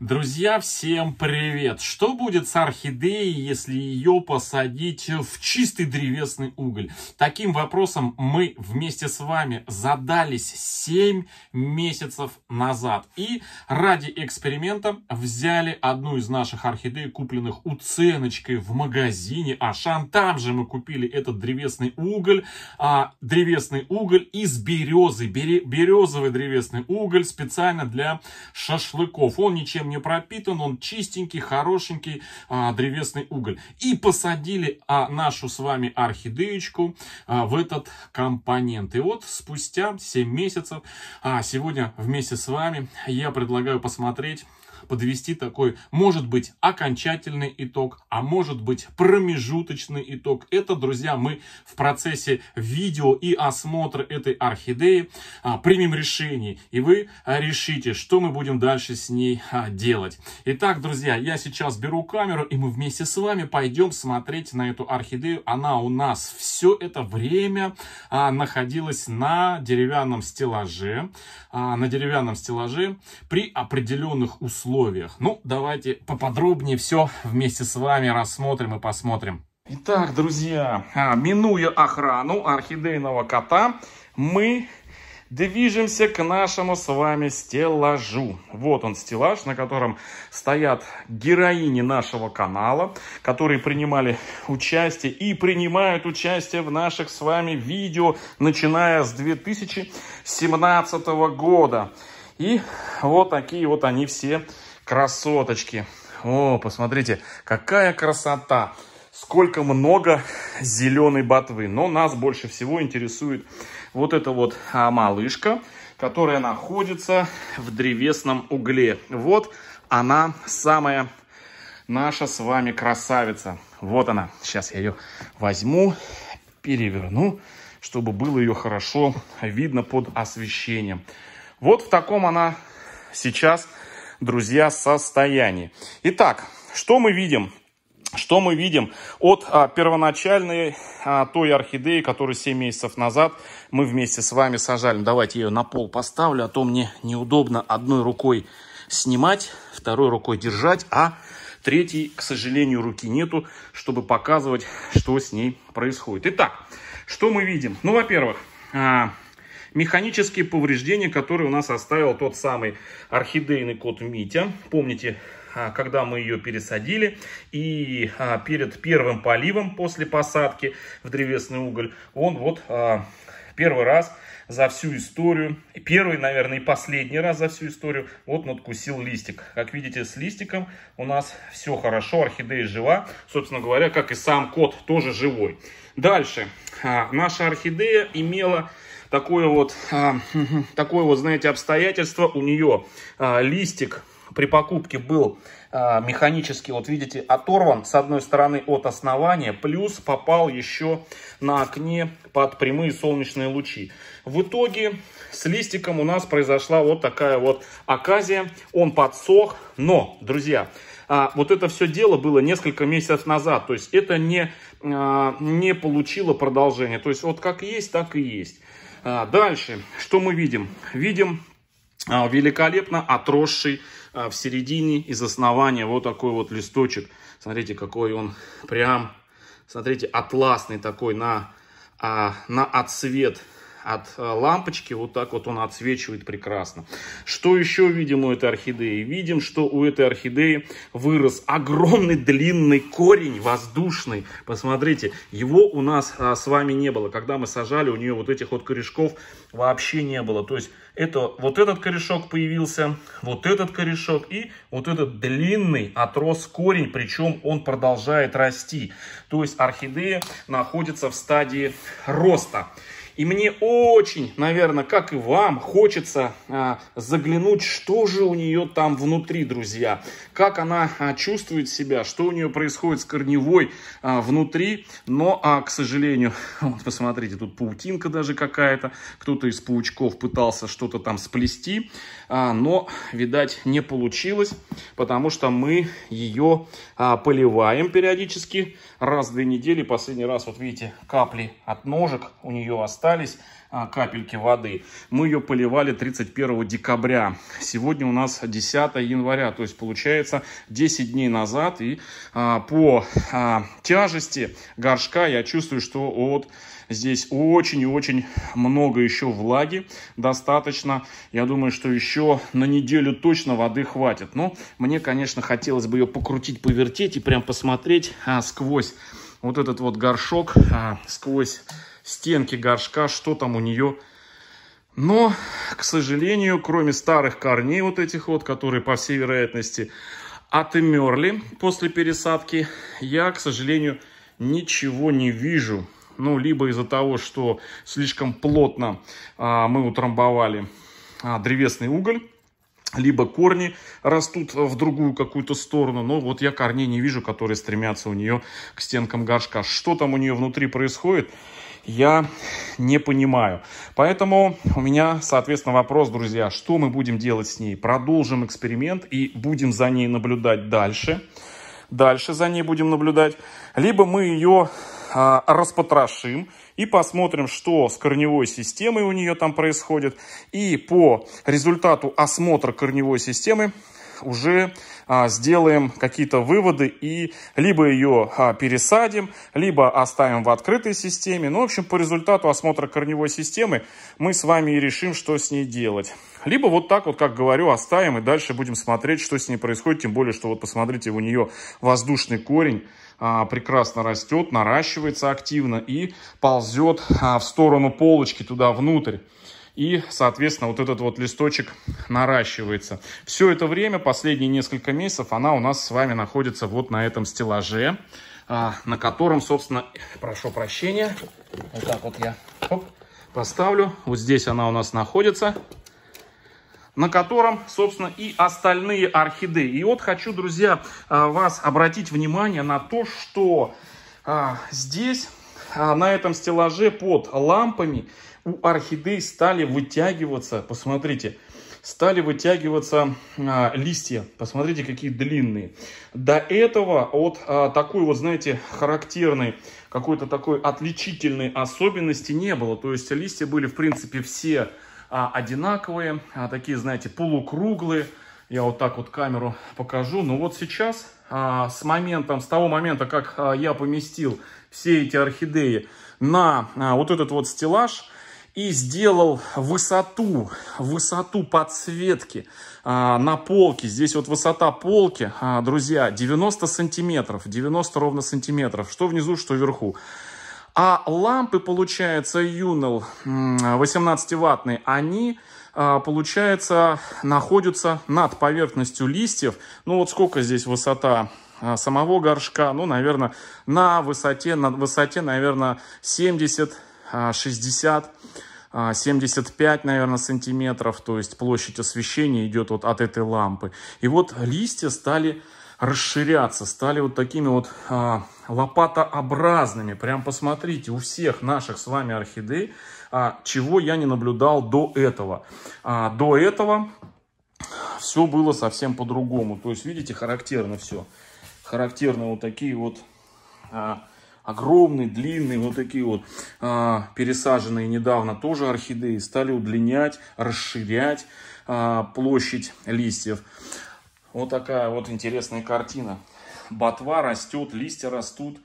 Друзья, всем привет! Что будет с орхидеей, если ее посадить в чистый древесный уголь? Таким вопросом мы вместе с вами задались 7 месяцев назад. И ради эксперимента взяли одну из наших орхидей, купленных уценочкой в магазине Ашан. Там же мы купили этот древесный уголь. А, древесный уголь из березы. Бере, березовый древесный уголь специально для шашлыков. Он ничем не пропитан, он чистенький, хорошенький а, древесный уголь. И посадили а, нашу с вами орхидеечку а, в этот компонент. И вот спустя 7 месяцев, а сегодня вместе с вами я предлагаю посмотреть подвести такой, может быть, окончательный итог, а может быть, промежуточный итог. Это, друзья, мы в процессе видео и осмотра этой орхидеи а, примем решение, и вы решите, что мы будем дальше с ней а, делать. Итак, друзья, я сейчас беру камеру, и мы вместе с вами пойдем смотреть на эту орхидею. Она у нас все это время а, находилась на деревянном стеллаже, а, на деревянном стеллаже при определенных условиях условиях. Ну, давайте поподробнее все вместе с вами рассмотрим и посмотрим. Итак, друзья, а, минуя охрану орхидейного кота, мы движемся к нашему с вами стеллажу. Вот он стеллаж, на котором стоят героини нашего канала, которые принимали участие и принимают участие в наших с вами видео, начиная с 2017 года. И вот такие вот они все красоточки. О, посмотрите, какая красота! Сколько много зеленой ботвы. Но нас больше всего интересует вот эта вот а, малышка, которая находится в древесном угле. Вот она самая наша с вами красавица. Вот она. Сейчас я ее возьму, переверну, чтобы было ее хорошо видно под освещением. Вот в таком она сейчас, друзья, состоянии. Итак, что мы видим? Что мы видим от а, первоначальной а, той орхидеи, которую 7 месяцев назад мы вместе с вами сажали. Давайте ее на пол поставлю, а то мне неудобно одной рукой снимать, второй рукой держать, а третий, к сожалению, руки нету, чтобы показывать, что с ней происходит. Итак, что мы видим? Ну, во-первых, а, Механические повреждения, которые у нас оставил тот самый орхидейный кот Митя. Помните, а, когда мы ее пересадили. И а, перед первым поливом после посадки в древесный уголь он вот а, первый раз за всю историю, первый, наверное, и последний раз за всю историю, вот он откусил листик. Как видите, с листиком у нас все хорошо, орхидея жива, собственно говоря, как и сам кот тоже живой. Дальше, наша орхидея имела такое вот, а, такое вот, знаете, обстоятельство. У нее а, листик при покупке был а, механически, вот видите, оторван с одной стороны от основания, плюс попал еще на окне под прямые солнечные лучи. В итоге с листиком у нас произошла вот такая вот оказия, он подсох, но, друзья, вот это все дело было несколько месяцев назад, то есть это не, не получило продолжение, то есть вот как есть, так и есть. А, дальше, что мы видим? Видим а, великолепно отросший а, в середине из основания вот такой вот листочек. Смотрите, какой он прям, смотрите, атласный такой на, на отсвет от э, лампочки, вот так вот он отсвечивает прекрасно. Что еще видим у этой орхидеи? Видим, что у этой орхидеи вырос огромный длинный корень воздушный. Посмотрите, его у нас а, с вами не было. Когда мы сажали, у нее вот этих вот корешков вообще не было. То есть это вот этот корешок появился, вот этот корешок и вот этот длинный отрос корень, причем он продолжает расти. То есть орхидея находится в стадии роста. И мне очень, наверное, как и вам, хочется а, заглянуть, что же у нее там внутри, друзья. Как она а, чувствует себя, что у нее происходит с корневой а, внутри. Но, а, к сожалению, вот посмотрите, тут паутинка даже какая-то. Кто-то из паучков пытался что-то там сплести, а, но, видать, не получилось, потому что мы ее а, поливаем периодически раз в две недели. Последний раз, вот видите, капли от ножек у нее остались остались а, капельки воды. Мы ее поливали 31 декабря. Сегодня у нас 10 января, то есть получается 10 дней назад. И а, по а, тяжести горшка я чувствую, что от здесь очень и очень много еще влаги достаточно. Я думаю, что еще на неделю точно воды хватит. Но мне, конечно, хотелось бы ее покрутить, повертеть и прям посмотреть а, сквозь вот этот вот горшок, а, сквозь стенки горшка, что там у нее. Но, к сожалению, кроме старых корней вот этих вот, которые, по всей вероятности, отымерли после пересадки, я, к сожалению, ничего не вижу. Ну, либо из-за того, что слишком плотно а, мы утрамбовали а, древесный уголь, либо корни растут в другую какую-то сторону. Но вот я корней не вижу, которые стремятся у нее к стенкам горшка. Что там у нее внутри происходит, я не понимаю. Поэтому у меня, соответственно, вопрос, друзья, что мы будем делать с ней? Продолжим эксперимент и будем за ней наблюдать дальше. Дальше за ней будем наблюдать. Либо мы ее а, распотрошим и посмотрим, что с корневой системой у нее там происходит. И по результату осмотра корневой системы уже а, сделаем какие-то выводы и либо ее а, пересадим, либо оставим в открытой системе. Ну, в общем, по результату осмотра корневой системы мы с вами и решим, что с ней делать. Либо вот так вот, как говорю, оставим и дальше будем смотреть, что с ней происходит. Тем более, что вот посмотрите, у нее воздушный корень а, прекрасно растет, наращивается активно и ползет в сторону полочки туда внутрь и, соответственно, вот этот вот листочек наращивается. Все это время, последние несколько месяцев, она у нас с вами находится вот на этом стеллаже, а, на котором, собственно, прошу прощения, вот так вот я оп, поставлю, вот здесь она у нас находится, на котором, собственно, и остальные орхидеи. И вот хочу, друзья, а, вас обратить внимание на то, что а, здесь, на этом стеллаже под лампами, у орхидей стали вытягиваться, посмотрите, стали вытягиваться а, листья. Посмотрите, какие длинные. До этого от а, такой вот, знаете, характерной, какой-то такой отличительной особенности не было. То есть листья были, в принципе, все а, одинаковые, а, такие, знаете, полукруглые. Я вот так вот камеру покажу. Но вот сейчас, а, с моментом, с того момента, как а, я поместил все эти орхидеи на а, вот этот вот стеллаж, и сделал высоту, высоту подсветки а, на полке. Здесь вот высота полки, а, друзья, 90 сантиметров, 90 ровно сантиметров, что внизу, что вверху. А лампы, получается, Юнел 18-ваттные, они, а, получается, находятся над поверхностью листьев. Ну вот сколько здесь высота а, самого горшка? Ну, наверное, на высоте, на высоте, наверное, 70 60 75, а, наверное, сантиметров, то есть площадь освещения идет вот от этой лампы. И вот листья стали расширяться, стали вот такими вот а, лопатообразными. Прям посмотрите, у всех наших с вами орхидей, а, чего я не наблюдал до этого. А, до этого все было совсем по-другому. То есть, видите, характерно все. характерно вот такие вот а, огромные, длинные, вот такие вот а, пересаженные недавно тоже орхидеи, стали удлинять, расширять а, площадь листьев. Вот такая вот интересная картина. Ботва растет, листья растут,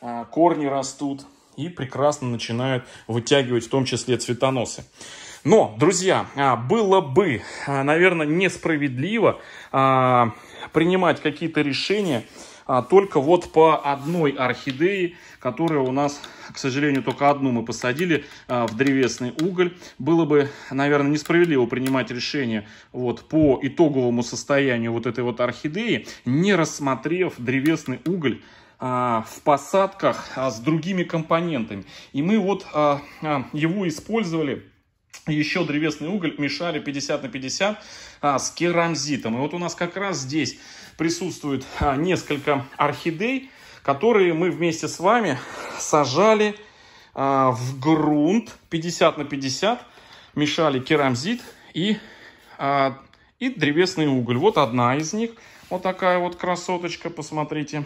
а, корни растут и прекрасно начинают вытягивать в том числе цветоносы. Но, друзья, а, было бы, а, наверное, несправедливо а, принимать какие-то решения а, только вот по одной орхидеи, которая у нас, к сожалению, только одну мы посадили а, в древесный уголь. Было бы, наверное, несправедливо принимать решение вот по итоговому состоянию вот этой вот орхидеи, не рассмотрев древесный уголь а, в посадках а, с другими компонентами. И мы вот а, его использовали еще древесный уголь мешали 50 на 50 а, с керамзитом. И вот у нас как раз здесь присутствует а, несколько орхидей, которые мы вместе с вами сажали а, в грунт 50 на 50, мешали керамзит и, а, и древесный уголь. Вот одна из них, вот такая вот красоточка, посмотрите.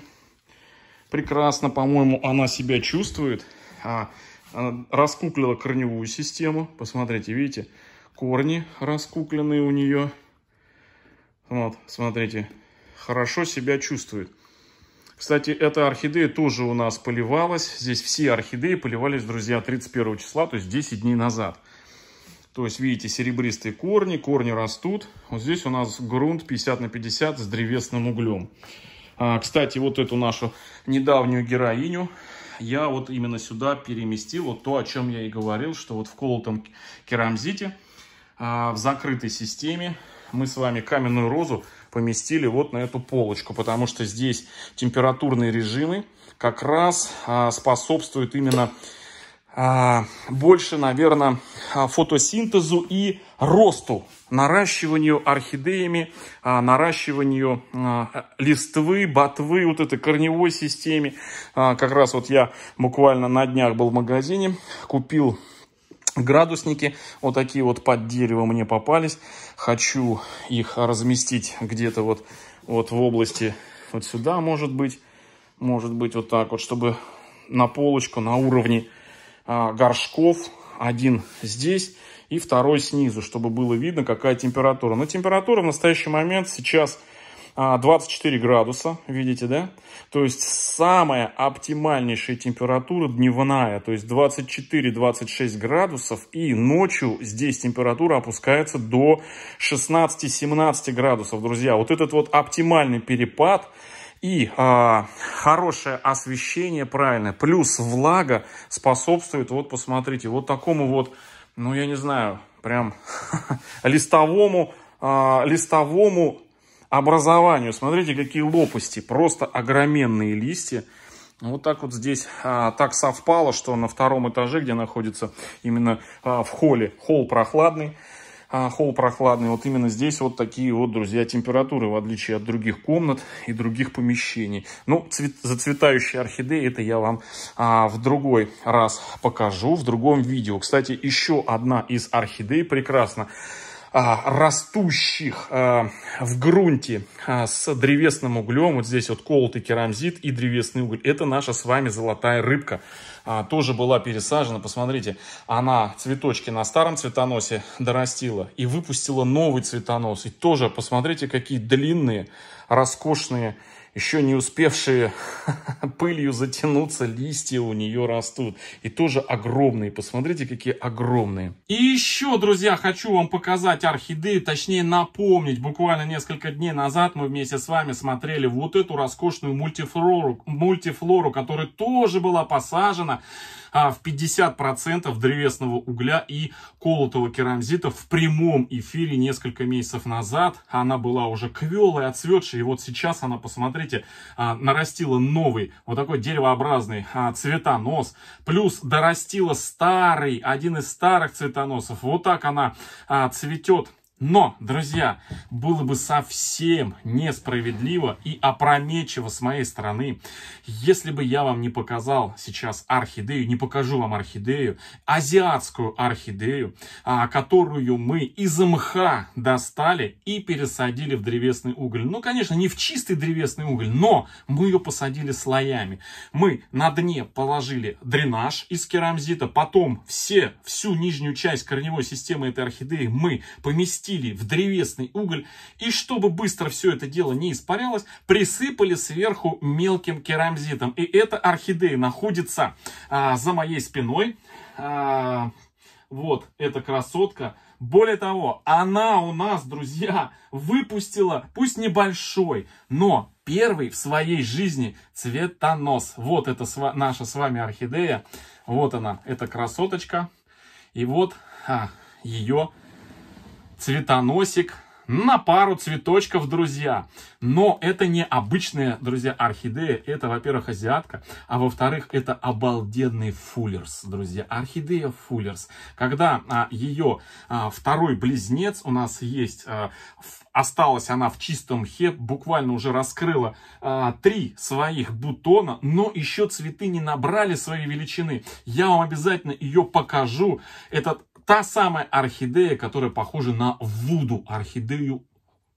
Прекрасно, по-моему, она себя чувствует. А, она раскуклила корневую систему. Посмотрите, видите, корни раскукленные у нее. Вот, смотрите, хорошо себя чувствует. Кстати, эта орхидея тоже у нас поливалась. Здесь все орхидеи поливались, друзья, 31 числа, то есть 10 дней назад. То есть, видите, серебристые корни, корни растут. Вот здесь у нас грунт 50 на 50 с древесным углем. А, кстати, вот эту нашу недавнюю героиню я вот именно сюда переместил вот то, о чем я и говорил, что вот в колотом керамзите а, в закрытой системе мы с вами каменную розу поместили вот на эту полочку, потому что здесь температурные режимы как раз а, способствуют именно а, больше, наверное, а, фотосинтезу и росту, наращиванию орхидеями, а, наращиванию листвы, ботвы, вот этой корневой системе. Как раз вот я буквально на днях был в магазине, купил градусники, вот такие вот под дерево мне попались. Хочу их разместить где-то вот, вот в области, вот сюда может быть, может быть вот так вот, чтобы на полочку, на уровне а, горшков, один здесь и второй снизу, чтобы было видно, какая температура. Но температура в настоящий момент сейчас 24 а, градуса, видите, да? То есть самая оптимальнейшая температура дневная, то есть 24-26 градусов, и ночью здесь температура опускается до 16-17 градусов, друзья. Вот этот вот оптимальный перепад – и э, хорошее освещение правильное, плюс влага способствует, вот посмотрите, вот такому вот, ну я не знаю, прям листовому, э, листовому образованию. Смотрите, какие лопасти, просто огроменные листья. Вот так вот здесь а, так совпало, что на втором этаже, где находится именно а, в холле, холл прохладный, а, холл прохладный. Вот именно здесь вот такие вот, друзья, температуры, в отличие от других комнат и других помещений. Ну, цвет, зацветающие орхидеи, это я вам а, в другой раз покажу, в другом видео. Кстати, еще одна из орхидей прекрасна. А, растущих а, в грунте а, с древесным углем. Вот здесь вот колотый керамзит и древесный уголь. Это наша с вами золотая рыбка. Тоже была пересажена. Посмотрите, она цветочки на старом цветоносе дорастила и выпустила новый цветонос. И тоже, посмотрите, какие длинные, роскошные еще не успевшие пылью затянуться, листья у нее растут. И тоже огромные. Посмотрите, какие огромные. И еще, друзья, хочу вам показать орхидеи, точнее напомнить. Буквально несколько дней назад мы вместе с вами смотрели вот эту роскошную мультифлору, мультифлору которая тоже была посажена а, в 50% древесного угля и колотого керамзита в прямом эфире несколько месяцев назад. Она была уже квелая, отцветшая. И вот сейчас она, посмотрите, смотрите, а, нарастила новый, вот такой деревообразный а, цветонос, плюс дорастила старый, один из старых цветоносов. Вот так она а, цветет но, друзья, было бы совсем несправедливо и опрометчиво с моей стороны, если бы я вам не показал сейчас орхидею, не покажу вам орхидею, азиатскую орхидею, а, которую мы из мха достали и пересадили в древесный уголь. Ну, конечно, не в чистый древесный уголь, но мы ее посадили слоями. Мы на дне положили дренаж из керамзита, потом все, всю нижнюю часть корневой системы этой орхидеи мы поместили переместили в древесный уголь. И чтобы быстро все это дело не испарялось, присыпали сверху мелким керамзитом. И эта орхидея находится а, за моей спиной. А, вот эта красотка. Более того, она у нас, друзья, выпустила, пусть небольшой, но первый в своей жизни цветонос. Вот это наша с вами орхидея. Вот она, эта красоточка. И вот а, ее цветоносик на пару цветочков, друзья. Но это не обычная, друзья, орхидея. Это, во-первых, азиатка, а во-вторых, это обалденный фуллерс, друзья. Орхидея фуллерс. Когда а, ее а, второй близнец у нас есть, а, в, осталась она в чистом хе, буквально уже раскрыла а, три своих бутона, но еще цветы не набрали своей величины. Я вам обязательно ее покажу. Этот та самая орхидея, которая похожа на вуду орхидею,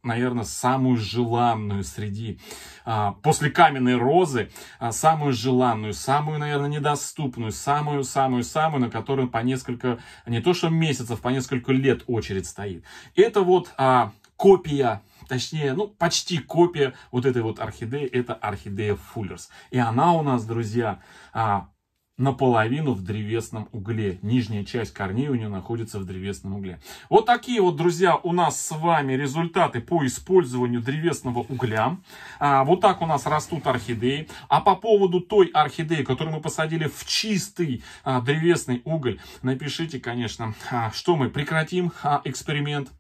наверное, самую желанную среди, а, после каменной розы, а, самую желанную, самую, наверное, недоступную, самую-самую-самую, на которую по несколько, не то что месяцев, по несколько лет очередь стоит. Это вот а, копия точнее, ну, почти копия вот этой вот орхидеи, это орхидея Фуллерс. И она у нас, друзья, наполовину в древесном угле. Нижняя часть корней у нее находится в древесном угле. Вот такие вот, друзья, у нас с вами результаты по использованию древесного угля. А, вот так у нас растут орхидеи. А по поводу той орхидеи, которую мы посадили в чистый а, древесный уголь, напишите, конечно, а, что мы прекратим а, эксперимент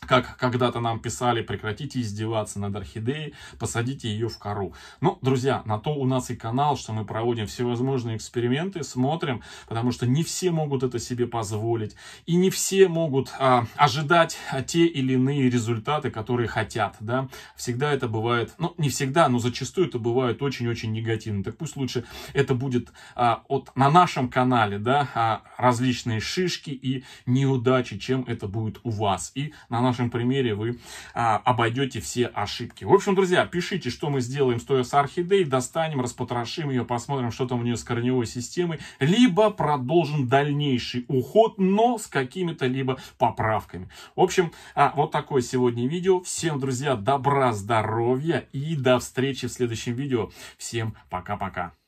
как когда-то нам писали, прекратите издеваться над орхидеей, посадите ее в кору. но ну, друзья, на то у нас и канал, что мы проводим всевозможные эксперименты, смотрим, потому что не все могут это себе позволить, и не все могут а, ожидать те или иные результаты, которые хотят, да. Всегда это бывает, ну, не всегда, но зачастую это бывает очень-очень негативно. Так пусть лучше это будет а, от, на нашем канале, да, а, различные шишки и неудачи, чем это будет у вас и на нашем нашем примере вы а, обойдете все ошибки. В общем, друзья, пишите, что мы сделаем стоя с орхидеей, достанем, распотрошим ее, посмотрим, что там у нее с корневой системой, либо продолжим дальнейший уход, но с какими-то либо поправками. В общем, а, вот такое сегодня видео. Всем, друзья, добра, здоровья и до встречи в следующем видео. Всем пока-пока.